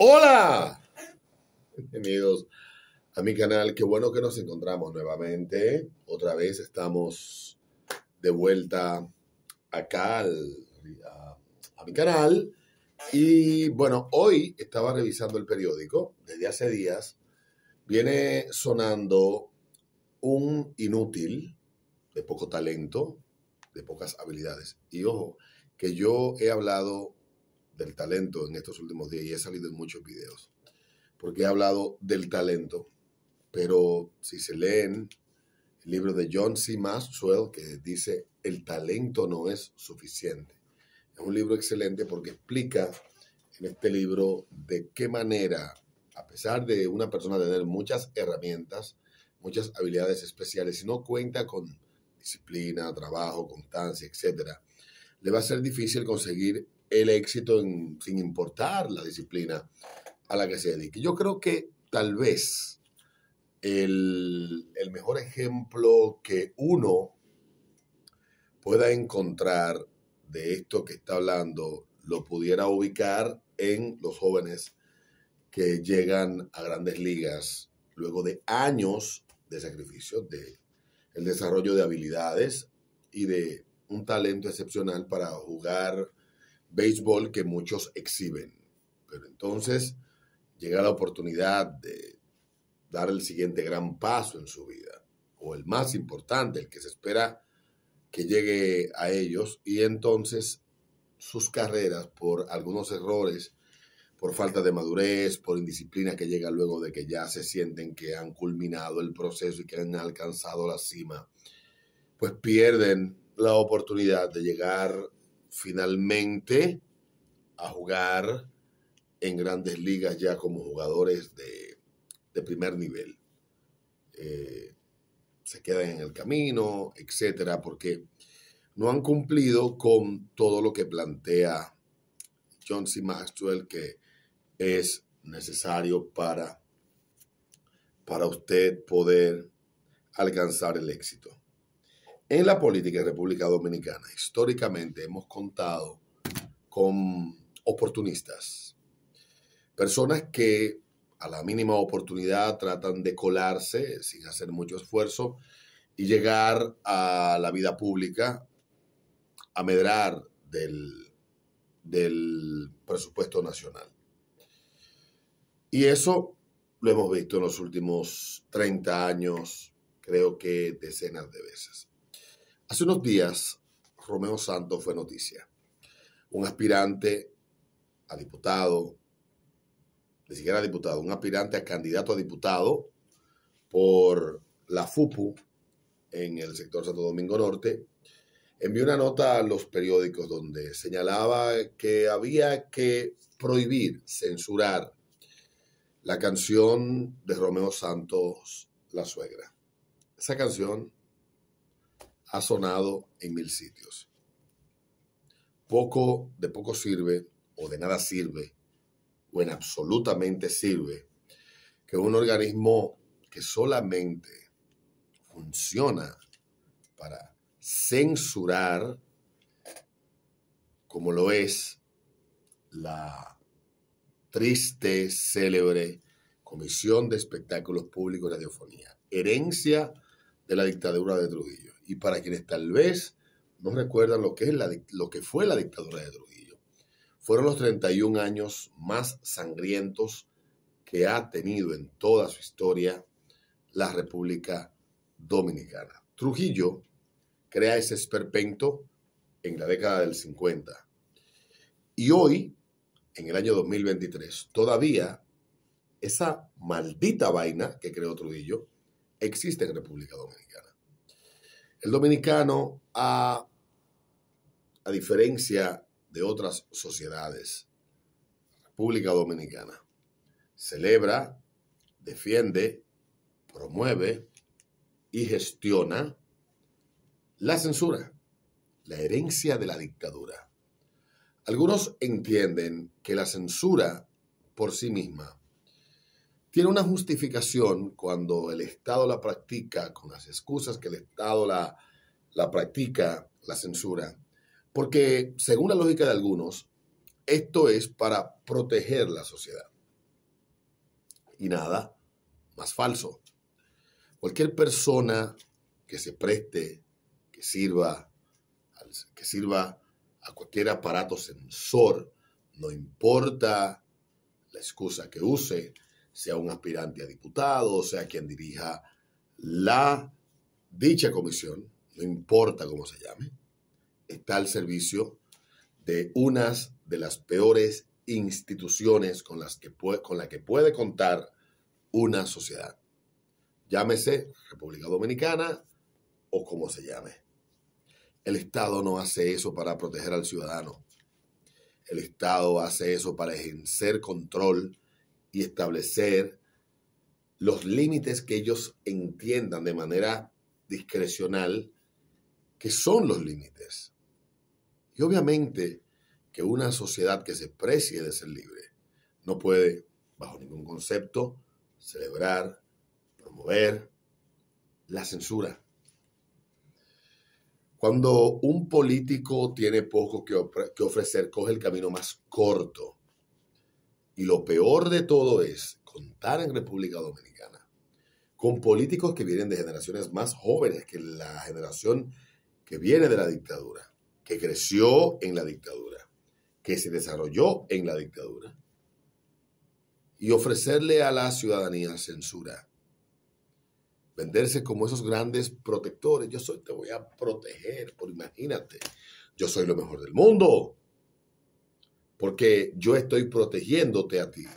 Hola, bienvenidos a mi canal. Qué bueno que nos encontramos nuevamente. Otra vez estamos de vuelta acá al, a, a mi canal. Y bueno, hoy estaba revisando el periódico desde hace días. Viene sonando un inútil de poco talento, de pocas habilidades. Y ojo, que yo he hablado del talento en estos últimos días y he salido en muchos videos, porque he hablado del talento, pero si se leen el libro de John C. Maxwell que dice El talento no es suficiente. Es un libro excelente porque explica en este libro de qué manera, a pesar de una persona tener muchas herramientas, muchas habilidades especiales, si no cuenta con disciplina, trabajo, constancia, etcétera, le va a ser difícil conseguir el éxito sin importar la disciplina a la que se dedique. Yo creo que tal vez el, el mejor ejemplo que uno pueda encontrar de esto que está hablando lo pudiera ubicar en los jóvenes que llegan a grandes ligas luego de años de sacrificio, de el desarrollo de habilidades y de un talento excepcional para jugar béisbol que muchos exhiben. Pero entonces llega la oportunidad de dar el siguiente gran paso en su vida, o el más importante, el que se espera que llegue a ellos, y entonces sus carreras por algunos errores, por falta de madurez, por indisciplina que llega luego de que ya se sienten que han culminado el proceso y que han alcanzado la cima, pues pierden la oportunidad de llegar finalmente a jugar en grandes ligas ya como jugadores de, primer nivel. Eh, se quedan en el camino, etcétera, porque no han cumplido con todo lo que plantea John C. Maxwell que es necesario para, para usted poder alcanzar el éxito. En la política de República Dominicana, históricamente hemos contado con oportunistas, personas que a la mínima oportunidad tratan de colarse sin hacer mucho esfuerzo y llegar a la vida pública, a medrar del, del presupuesto nacional. Y eso lo hemos visto en los últimos 30 años, creo que decenas de veces. Hace unos días, Romeo Santos fue noticia. Un aspirante a diputado, ni siquiera a diputado, un aspirante a candidato a diputado por la FUPU en el sector Santo Domingo Norte, envió una nota a los periódicos donde señalaba que había que prohibir, censurar la canción de Romeo Santos, La Suegra. Esa canción ha sonado en mil sitios. Poco, de poco sirve, o de nada sirve, o en absolutamente sirve, que un organismo que solamente funciona para censurar, como lo es la triste, célebre Comisión de Espectáculos Públicos y Radiofonía, herencia de la dictadura de Trujillo y para quienes tal vez no recuerdan lo que, es lo que fue la dictadura de Trujillo, fueron los 31 años más sangrientos que ha tenido en toda su historia la República Dominicana. Trujillo crea ese esperpento en la década del 50. Y hoy, en el año 2023, todavía esa maldita vaina que creó Trujillo existe en República Dominicana. El dominicano, a, diferencia de otras sociedades, República Dominicana, celebra, defiende, promueve y gestiona la censura, la herencia de la dictadura. Algunos entienden que la censura por sí misma tiene una justificación cuando el Estado la practica, con las excusas que el Estado la, la practica, la censura. Porque, según la lógica de algunos, esto es para proteger la sociedad. Y nada más falso. Cualquier persona que se preste, que sirva, que sirva a cualquier aparato sensor, no importa la excusa que use, sea un aspirante a diputado, o sea quien dirija la dicha comisión, no importa cómo se llame, está al servicio de unas de las peores instituciones con las que puede, con la que puede contar una sociedad. Llámese República Dominicana o como se llame. El Estado no hace eso para proteger al ciudadano. El Estado hace eso para ejercer control y establecer los límites que ellos entiendan de manera discrecional que son los límites. Y obviamente que una sociedad que se precie de ser libre no puede, bajo ningún concepto, celebrar, promover la censura. Cuando un político tiene poco que, ofrecer, coge el camino más corto y lo peor de todo es contar en República Dominicana con políticos que vienen de generaciones más jóvenes que la generación que viene de la dictadura, que creció en la dictadura, que se desarrolló en la dictadura. Y ofrecerle a la ciudadanía censura. Venderse como esos grandes protectores. Yo soy, te voy a proteger, por imagínate. Yo soy lo mejor del mundo porque yo estoy protegiéndote a ti. En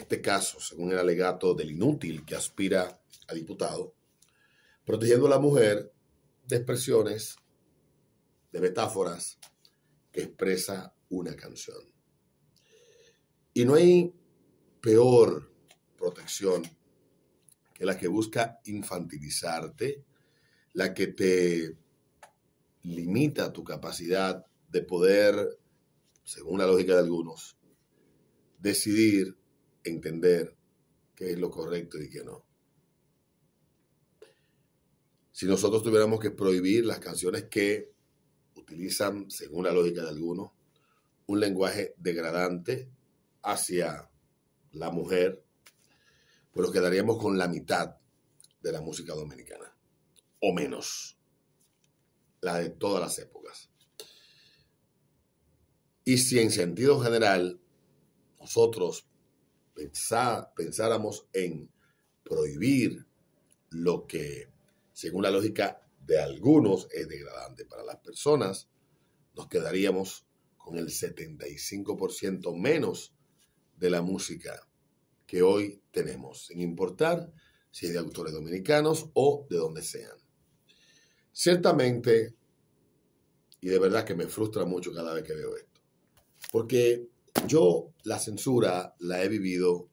este caso, según el alegato del inútil que aspira a diputado, protegiendo a la mujer de expresiones, de metáforas que expresa una canción. Y no hay peor protección que la que busca infantilizarte, la que te limita tu capacidad de poder según la lógica de algunos, decidir, entender qué es lo correcto y qué no. Si nosotros tuviéramos que prohibir las canciones que utilizan, según la lógica de algunos, un lenguaje degradante hacia la mujer, pues nos quedaríamos con la mitad de la música dominicana, o menos, la de todas las épocas. Y si en sentido general nosotros pensáramos en prohibir lo que, según la lógica de algunos, es degradante para las personas, nos quedaríamos con el 75% menos de la música que hoy tenemos, sin importar si es de autores dominicanos o de donde sean. Ciertamente, y de verdad que me frustra mucho cada vez que veo esto, porque yo la censura la he vivido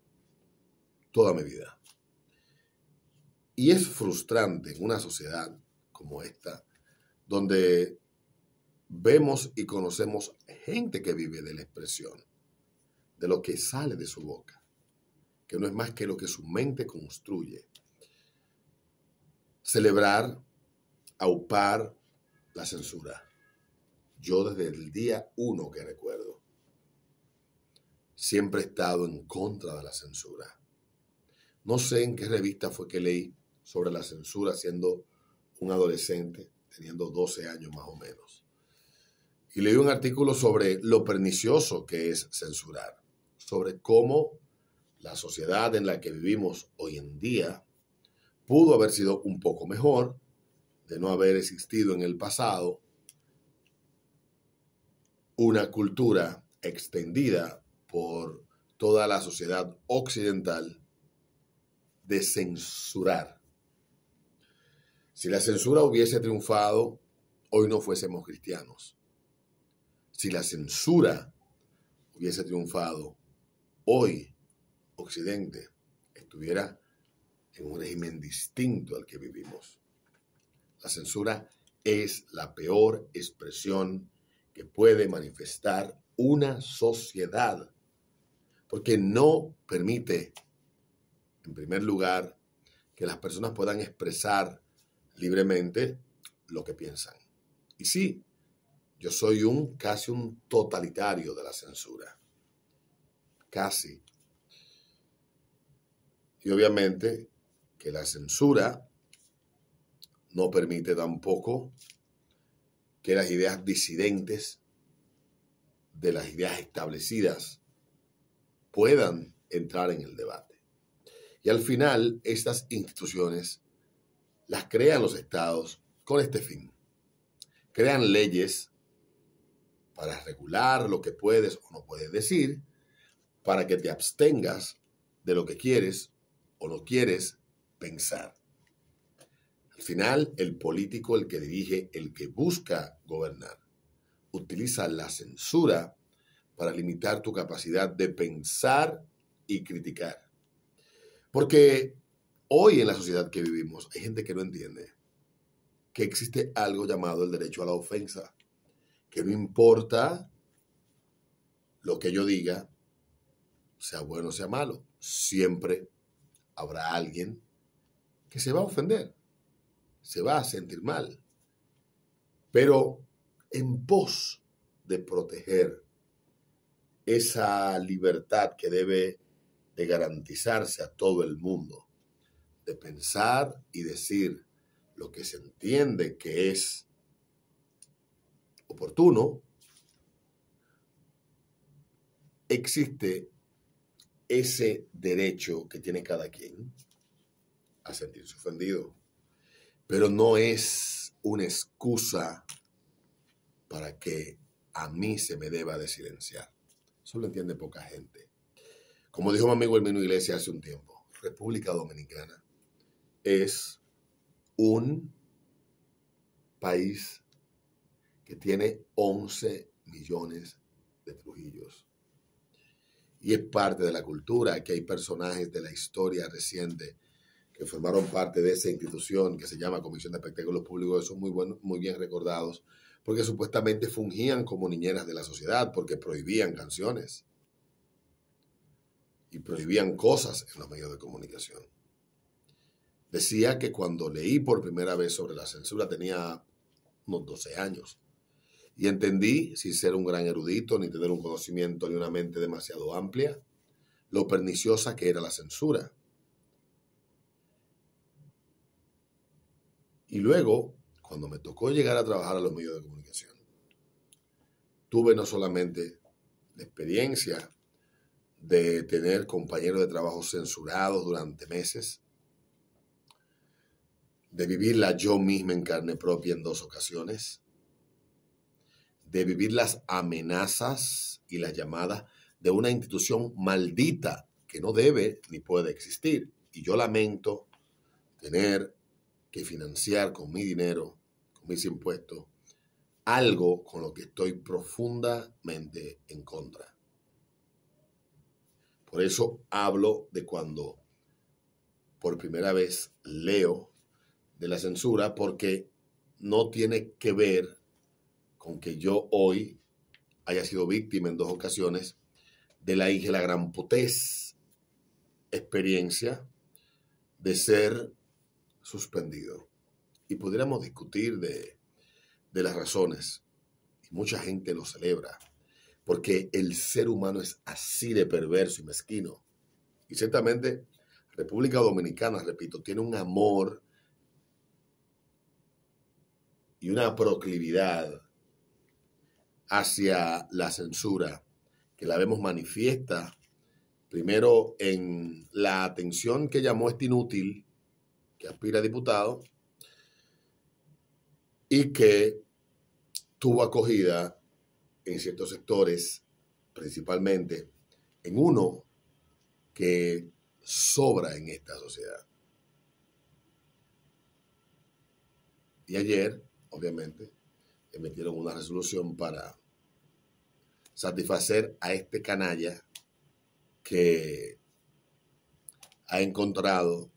toda mi vida. Y es frustrante en una sociedad como esta, donde vemos y conocemos gente que vive de la expresión, de lo que sale de su boca, que no es más que lo que su mente construye. Celebrar, aupar la censura. Yo desde el día uno que recuerdo siempre he estado en contra de la censura. No sé en qué revista fue que leí sobre la censura siendo un adolescente, teniendo 12 años más o menos. Y leí un artículo sobre lo pernicioso que es censurar, sobre cómo la sociedad en la que vivimos hoy en día pudo haber sido un poco mejor de no haber existido en el pasado una cultura extendida por toda la sociedad occidental de censurar. Si la censura hubiese triunfado, hoy no fuésemos cristianos. Si la censura hubiese triunfado, hoy Occidente estuviera en un régimen distinto al que vivimos. La censura es la peor expresión que puede manifestar una sociedad porque no permite, en primer lugar, que las personas puedan expresar libremente lo que piensan. Y sí, yo soy un casi un totalitario de la censura. Casi. Y obviamente que la censura no permite tampoco que las ideas disidentes de las ideas establecidas puedan entrar en el debate. Y al final, estas instituciones las crean los estados con este fin. Crean leyes para regular lo que puedes o no puedes decir, para que te abstengas de lo que quieres o no quieres pensar. Al final, el político, el que dirige, el que busca gobernar, utiliza la censura para limitar tu capacidad de pensar y criticar. Porque hoy en la sociedad que vivimos hay gente que no entiende que existe algo llamado el derecho a la ofensa, que no importa lo que yo diga, sea bueno o sea malo, siempre habrá alguien que se va a ofender, se va a sentir mal, pero en pos de proteger esa libertad que debe de garantizarse a todo el mundo, de pensar y decir lo que se entiende que es oportuno, existe ese derecho que tiene cada quien a sentirse ofendido, pero no es una excusa para que a mí se me deba de silenciar. Eso lo entiende poca gente. Como dijo mi amigo Hermino Iglesias hace un tiempo, República Dominicana es un país que tiene 11 millones de Trujillos. Y es parte de la cultura, que hay personajes de la historia reciente que formaron parte de esa institución que se llama Comisión de Espectáculos Públicos, son muy, buenos, muy bien recordados porque supuestamente fungían como niñeras de la sociedad, porque prohibían canciones y prohibían cosas en los medios de comunicación. Decía que cuando leí por primera vez sobre la censura tenía unos 12 años y entendí, sin ser un gran erudito, ni tener un conocimiento ni una mente demasiado amplia, lo perniciosa que era la censura. Y luego cuando me tocó llegar a trabajar a los medios de comunicación, tuve no solamente la experiencia de tener compañeros de trabajo censurados durante meses, de vivirla yo misma en carne propia en dos ocasiones, de vivir las amenazas y las llamadas de una institución maldita que no debe ni puede existir. Y yo lamento tener que financiar con mi dinero mis impuestos, algo con lo que estoy profundamente en contra. Por eso hablo de cuando por primera vez leo de la censura, porque no tiene que ver con que yo hoy haya sido víctima en dos ocasiones de la hija de la gran putez experiencia de ser suspendido y pudiéramos discutir de, las razones. Y mucha gente lo celebra, porque el ser humano es así de perverso y mezquino. Y ciertamente, República Dominicana, repito, tiene un amor y una proclividad hacia la censura, que la vemos manifiesta primero en la atención que llamó este inútil, que aspira a diputado, y que tuvo acogida en ciertos sectores, principalmente en uno que sobra en esta sociedad. Y ayer, obviamente, emitieron una resolución para satisfacer a este canalla que ha encontrado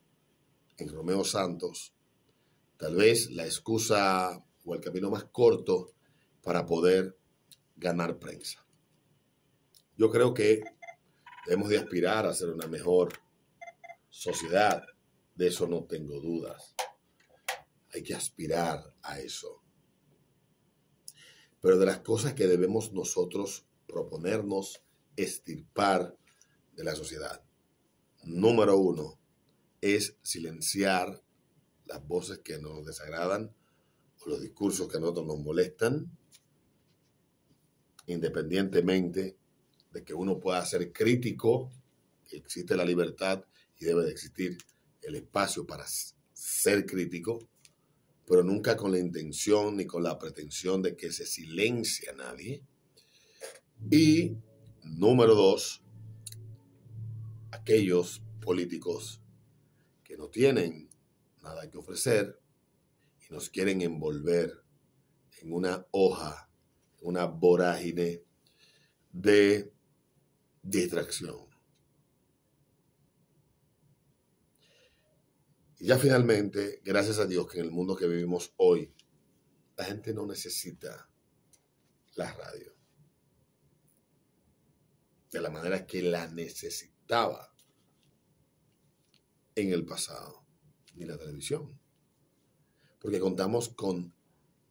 en Romeo Santos tal vez la excusa o el camino más corto para poder ganar prensa. Yo creo que debemos de aspirar a ser una mejor sociedad, de eso no tengo dudas. Hay que aspirar a eso. Pero de las cosas que debemos nosotros proponernos estirpar de la sociedad, número uno, es silenciar las voces que nos desagradan o los discursos que a nosotros nos molestan, independientemente de que uno pueda ser crítico, existe la libertad y debe de existir el espacio para ser crítico, pero nunca con la intención ni con la pretensión de que se silencie a nadie. Y número dos, aquellos políticos que no tienen nada que ofrecer y nos quieren envolver en una hoja, una vorágine de distracción. Y ya finalmente, gracias a Dios que en el mundo que vivimos hoy, la gente no necesita la radio de la manera que la necesitaba en el pasado ni la televisión. Porque contamos con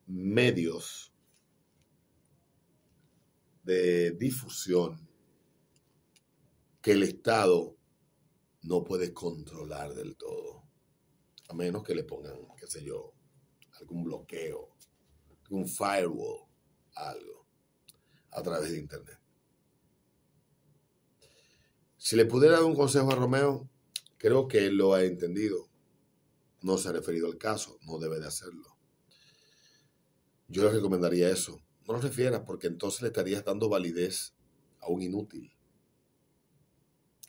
medios de difusión que el Estado no puede controlar del todo. A menos que le pongan, qué sé yo, algún bloqueo, un firewall, algo, a través de Internet. Si le pudiera dar un consejo a Romeo, creo que lo ha entendido no se ha referido al caso, no debe de hacerlo. Yo le recomendaría eso. No lo refieras porque entonces le estarías dando validez a un inútil,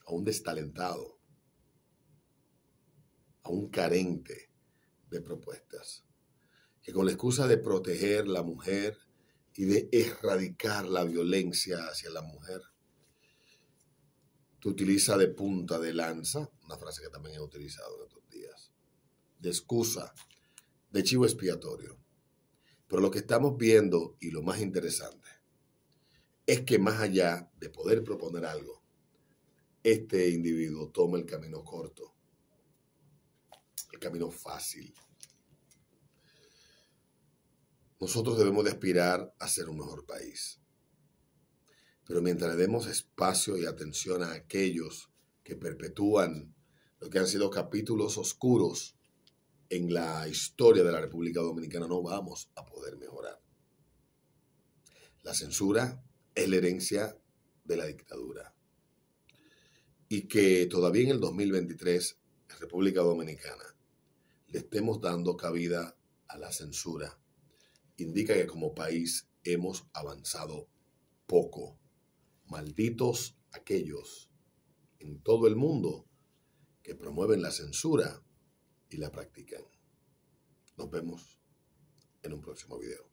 a un destalentado, a un carente de propuestas, que con la excusa de proteger la mujer y de erradicar la violencia hacia la mujer, tú utiliza de punta de lanza, una frase que también he utilizado en otros días, de excusa, de chivo expiatorio. Pero lo que estamos viendo y lo más interesante es que más allá de poder proponer algo, este individuo toma el camino corto, el camino fácil. Nosotros debemos de aspirar a ser un mejor país. Pero mientras le demos espacio y atención a aquellos que perpetúan lo que han sido capítulos oscuros en la historia de la República Dominicana no vamos a poder mejorar. La censura es la herencia de la dictadura. Y que todavía en el 2023, en República Dominicana, le estemos dando cabida a la censura, indica que como país hemos avanzado poco. Malditos aquellos en todo el mundo que promueven la censura y la practican. Nos vemos en un próximo video.